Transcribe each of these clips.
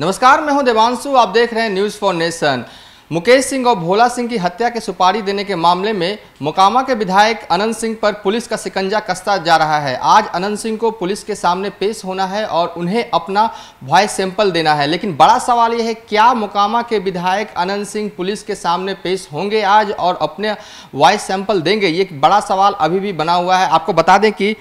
नमस्कार मैं हूं देवांशु आप देख रहे हैं news for nation Mukesh Singh और भोला सिंह की हत्या के सुपारी देने के मामले में मोकामा के विधायक अनंत सिंह पर पुलिस का सिकंजा कसता जा रहा है आज अनंत सिंह को पुलिस के सामने पेश होना है और उन्हें अपना वॉइस सैंपल देना है लेकिन बड़ा सवाल यह है क्या मोकामा के विधायक अनंत सिंह पुलिस के सामने पेश होंगे आज और अपने वॉइस सैंपल देंगे ये बड़ा सवाल अभी भी बना हुआ है आपको बता दें कि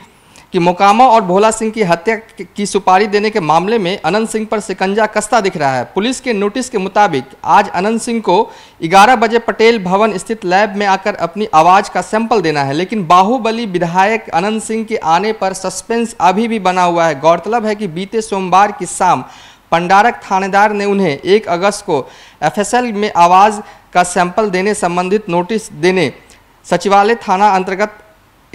कि मोकामा और भोला सिंह की हत्या की सुपारी देने के मामले में अनंत सिंह पर शिकंजा कसता दिख रहा है पुलिस के नोटिस के मुताबिक आज अनंत सिंह को 11 बजे पटेल भवन स्थित लैब में आकर अपनी आवाज़ का सैंपल देना है लेकिन बाहुबली विधायक अनंत सिंह के आने पर सस्पेंस अभी भी बना हुआ है गौरतलब है कि बीते सोमवार की शाम पंडारक थानेदार ने उन्हें एक अगस्त को एफ में आवाज़ का सैंपल देने संबंधित नोटिस देने सचिवालय थाना अंतर्गत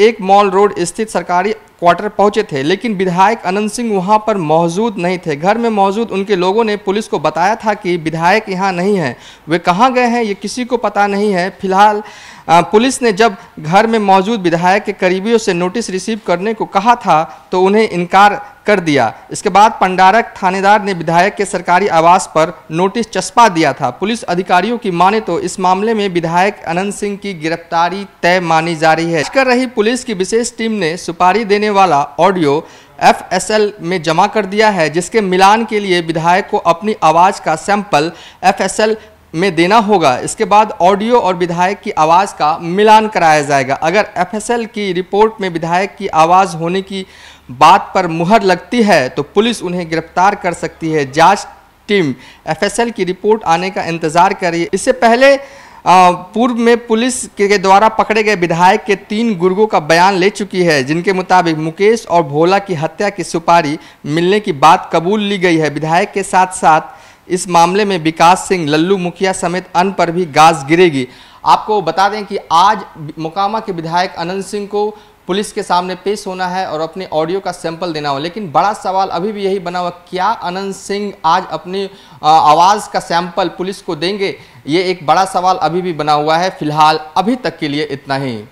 एक मॉल रोड स्थित सरकारी क्वार्टर पहुंचे थे लेकिन विधायक अनंत सिंह वहां पर मौजूद नहीं थे घर में मौजूद उनके लोगों ने पुलिस को बताया था कि विधायक यहां नहीं हैं वे कहां गए हैं ये किसी को पता नहीं है फिलहाल पुलिस ने जब घर में मौजूद विधायक के करीबियों से नोटिस रिसीव करने को कहा था तो उन्हें इनकार कर दिया इसके बाद पंडारक थानेदार ने विधायक के सरकारी आवास पर नोटिस चस्पा दिया था पुलिस अधिकारियों की माने तो इस मामले में विधायक अनंत सिंह की गिरफ्तारी तय मानी जा रही है कर रही पुलिस की विशेष टीम ने सुपारी देने वाला ऑडियो एफएसएल में जमा कर दिया है जिसके मिलान के लिए विधायक को अपनी आवाज़ का सैंपल एफएसएल में देना होगा इसके बाद ऑडियो और विधायक की आवाज़ का मिलान कराया जाएगा अगर एफएसएल की रिपोर्ट में विधायक की आवाज़ होने की बात पर मुहर लगती है तो पुलिस उन्हें गिरफ्तार कर सकती है जांच टीम एफएसएल की रिपोर्ट आने का इंतज़ार कर रही है इससे पहले पूर्व में पुलिस के द्वारा पकड़े गए विधायक के तीन गुर्गों का बयान ले चुकी है जिनके मुताबिक मुकेश और भोला की हत्या की सुपारी मिलने की बात कबूल ली गई है विधायक के साथ साथ इस मामले में विकास सिंह लल्लू मुखिया समेत अन्य पर भी गाज गिरेगी आपको बता दें कि आज मोकामा के विधायक अनंत सिंह को पुलिस के सामने पेश होना है और अपने ऑडियो का सैंपल देना हो लेकिन बड़ा सवाल अभी भी यही बना हुआ क्या अनंत सिंह आज अपनी आवाज़ का सैंपल पुलिस को देंगे ये एक बड़ा सवाल अभी भी बना हुआ है फिलहाल अभी तक के लिए इतना ही